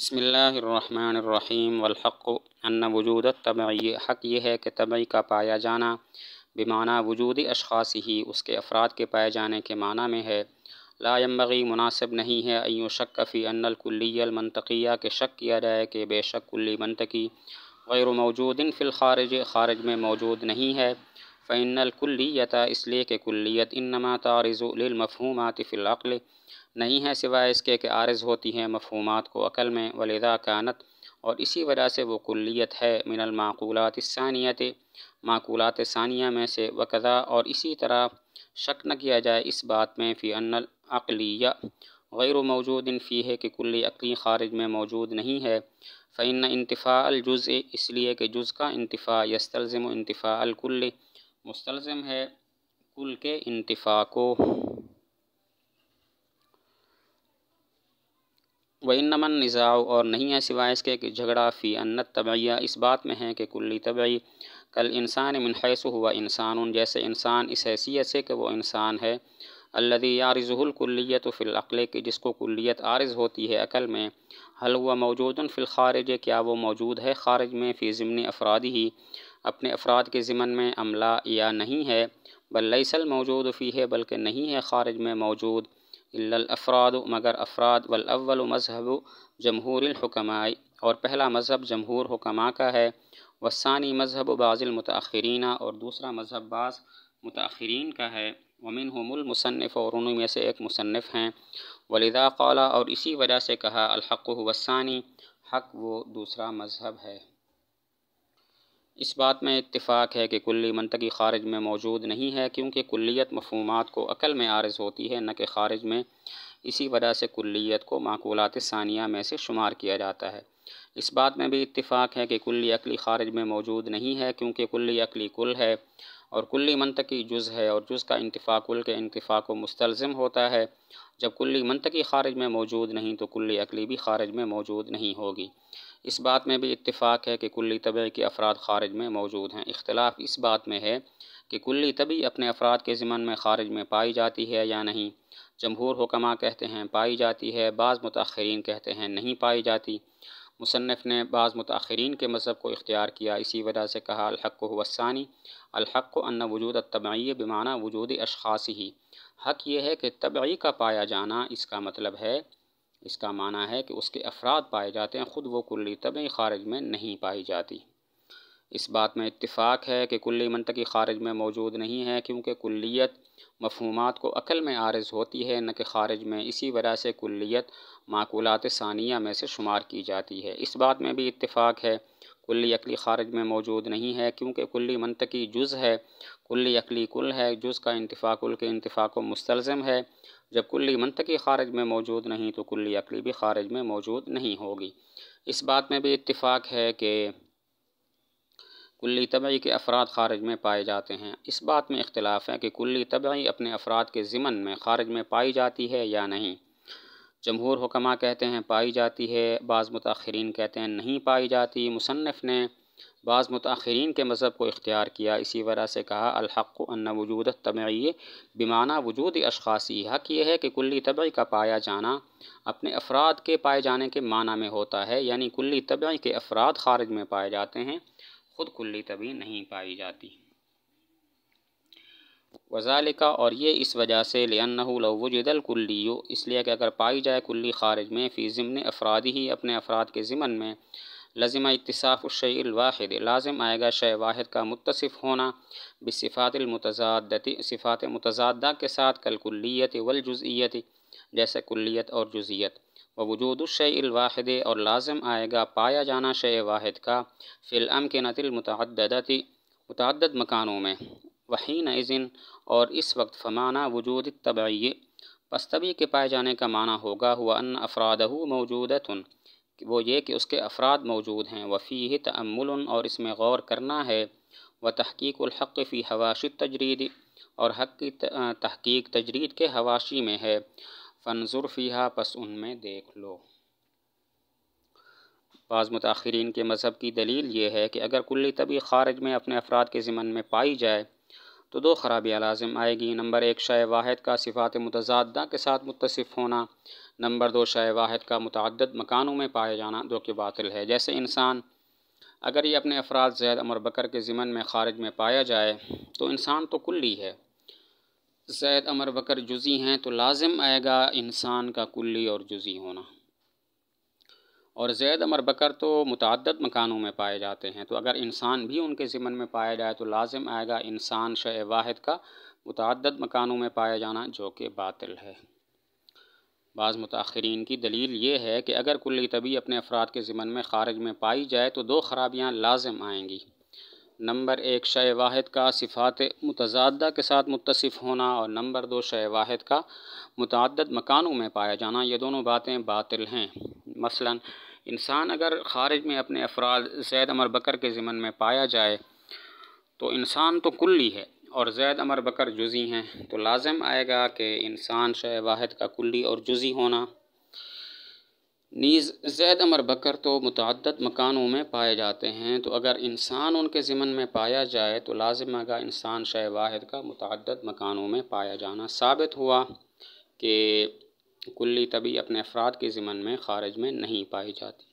بسم اللہ الرحمن الرحیم والحق ان وجود التبعی حق یہ ہے کہ طبعی کا پایا جانا بمعنی وجود اشخاص ہی اس کے افراد کے پائے جانے کے معنی میں ہے لا یمبغی مناسب نہیں ہے ایو شک فی ان الکلی المنطقیہ کے شک کیا جائے کہ بے شک کلی منطقی غیر موجود فی الخارج خارج میں موجود نہیں ہے فعن الکلیت اس لیے کہ کلیت تعارض للمفہومات فی العقل نہیں ہے سوائے اس کے کہ عارض ہوتی ہیں مفہومات کو عقل میں ولذا کانت اور اسی وجہ سے وہ کلیت ہے من المعقولات معقولات ثانیہ میں سے وقضا اور اسی طرح شک نہ کیا جائے اس بات میں ان العقلیہ غیر و موجود فی ہے کہ کلی عقلی خارج میں موجود نہیں ہے فعن انتفاء الجز اس لیے کہ جز کا انتفاع یستلزم انتفاع الکلی مستلزم ہے کل کے کو و ان نمن نظاء اور نہیں ہے سوائے اس کے کہ جھگڑا فی انت طبعیہ اس بات میں ہے کہ کلی طبعی کل انسان حیث ہوا انسان جیسے انسان اس حیثیت سے کہ وہ انسان ہے الکلیت و فلاعقل کہ جس کو کلیت عارض ہوتی ہے عقل میں حلوا موجوداً فی الخارج ہے کیا وہ موجود ہے خارج میں فی ضمنی افرادی ہی اپنے افراد کے زمن میں عملہ یا نہیں ہے بل لیسل موجود فی ہے بلکہ نہیں ہے خارج میں موجود الافراد مگر افراد والاول مذہب جمہور الحکمائی اور پہلا مذہب جمہور حکماء کا ہے وسانی مذہب بعض المتاخرین اور دوسرا مذہب بعض متاخرین کا ہے ہم المصنف اور انہوں میں سے ایک مصنف ہیں ولذا قالا اور اسی وجہ سے کہا الحق وسانی حق وہ دوسرا مذہب ہے اس بات میں اتفاق ہے کہ کلی منطقی خارج میں موجود نہیں ہے کیونکہ کلیت مفہومات کو عقل میں عارض ہوتی ہے نہ کہ خارج میں اسی وجہ سے کلیت کو معقولات ثانیہ میں سے شمار کیا جاتا ہے اس بات میں بھی اتفاق ہے کہ کلی عقلی خارج میں موجود نہیں ہے کیونکہ کلی عقلی کل ہے اور کلی منطقی جز ہے اور جز کا انتفاع کل کے انتفاع کو مستلزم ہوتا ہے جب کلی منطقی خارج میں موجود نہیں تو کلی عقلی بھی خارج میں موجود نہیں ہوگی اس بات میں بھی اتفاق ہے کہ کلی طبعی کے افراد خارج میں موجود ہیں اختلاف اس بات میں ہے کہ کلی طبی اپنے افراد کے ضمن میں خارج میں پائی جاتی ہے یا نہیں جمہور حکمہ کہتے ہیں پائی جاتی ہے بعض متاخرین کہتے ہیں نہیں پائی جاتی مصنف نے بعض متاخرین کے مذہب کو اختیار کیا اسی وجہ سے کہا الحق و ثانی الحق ان وجود طبعی بمعنی وجود اشخاصی حق یہ ہے کہ طبعی کا پایا جانا اس کا مطلب ہے اس کا معنی ہے کہ اس کے افراد پائے جاتے ہیں خود وہ کلی طبعی خارج میں نہیں پائی جاتی اس بات میں اتفاق ہے کہ کلی منطقی خارج میں موجود نہیں ہے کیونکہ کلیت مفہومات کو عقل میں عارض ہوتی ہے نہ کہ خارج میں اسی وجہ سے کلیت معقولات ثانیہ میں سے شمار کی جاتی ہے اس بات میں بھی اتفاق ہے کلی عقلی خارج میں موجود نہیں ہے کیونکہ کلی منطقی جز ہے کلی عقلی کل ہے جز کا انتفاع کل کے انتفاع کو مستلزم ہے جب کلی منطقی خارج میں موجود نہیں تو کلی عقلی بھی خارج میں موجود نہیں ہوگی اس بات میں بھی اتفاق ہے کہ کلی طبعی کے افراد خارج میں پائے جاتے ہیں اس بات میں اختلاف ہے کہ کلی طبعی اپنے افراد کے ضمن میں خارج میں پائی جاتی ہے یا نہیں جمہور حکمہ کہتے ہیں پائی جاتی ہے بعض متاخرین کہتے ہیں نہیں پائی جاتی مصنف نے بعض متاخرین کے مذہب کو اختیار کیا اسی وجہ سے کہا الحق ان وجود طبعی بیمانہ وجود اشخاصی حق یہ ہے کہ کلی طبعی کا پایا جانا اپنے افراد کے پائے جانے کے معنی میں ہوتا ہے یعنی کلی طبعی کے افراد خارج میں پائے جاتے ہیں خود کلی طبعی نہیں پائی جاتی وزالکا اور یہ اس وجہ سے لو وجد الکلیو اس لیے کہ اگر پائی جائے کلی خارج میں فی ضمن افراد ہی اپنے افراد کے ضمن میں لازم اتصاف الشیع الواحد لازم آئے گا شیع واحد کا متصف ہونا بصفات صفات صفات متضادہ کے ساتھ کل کلیت والجزئیت جیسے کلیت اور جزیت و وجود الشیع الواحد اور لازم آئے گا پایا جانا شیع واحد کا فی الامکنت المتعددتی متعدد مکانوں میں وحین وہین اور اس وقت فمانہ وجود طبعی پستبی کے پائے جانے کا معنی ہوگا ہوا ان افرادہ موجود وہ یہ کہ اس کے افراد موجود ہیں وفی تعمل اور اس میں غور کرنا ہے و تحقیق فی حواش تجرید اور حق کی تحقیق تجرید کے حواشی میں ہے فنظر فیہا پس ان میں دیکھ لو بعض متاخرین کے مذہب کی دلیل یہ ہے کہ اگر کلی طبی خارج میں اپنے افراد کے ضمن میں پائی جائے تو دو خرابیاں لازم آئے گی نمبر ایک شائع واحد کا صفات متضادہ کے ساتھ متصف ہونا نمبر دو شائع واحد کا متعدد مکانوں میں پائے جانا جو کہ باطل ہے جیسے انسان اگر یہ اپنے افراد زید امر بکر کے ضمن میں خارج میں پایا جائے تو انسان تو کلی ہے زید امر بکر جزی ہیں تو لازم آئے گا انسان کا کلی اور جزی ہونا اور زید امر بکر تو متعدد مکانوں میں پائے جاتے ہیں تو اگر انسان بھی ان کے زمن میں پایا جائے تو لازم آئے گا انسان شعہ واحد کا متعدد مکانوں میں پایا جانا جو کہ باطل ہے بعض متاخرین کی دلیل یہ ہے کہ اگر کلی طبی اپنے افراد کے زمن میں خارج میں پائی جائے تو دو خرابیاں لازم آئیں گی نمبر ایک شعہ واحد کا صفات متضادہ کے ساتھ متصف ہونا اور نمبر دو شعہ واحد کا متعدد مکانوں میں پایا جانا یہ دونوں باتیں باطل ہیں مثلا انسان اگر خارج میں اپنے افراد زید امر بکر کے زمن میں پایا جائے تو انسان تو کلی ہے اور زید امر بکر جزی ہیں تو لازم آئے گا کہ انسان شہ واحد کا کلی اور جزی ہونا نیز زید امر بکر تو متعدد مکانوں میں پائے جاتے ہیں تو اگر انسان ان کے ذمن میں پایا جائے تو لازم آگا انسان شہ واحد کا متعدد مکانوں میں پایا جانا ثابت ہوا کہ کلی طبی اپنے افراد کے ذمن میں خارج میں نہیں پائی جاتی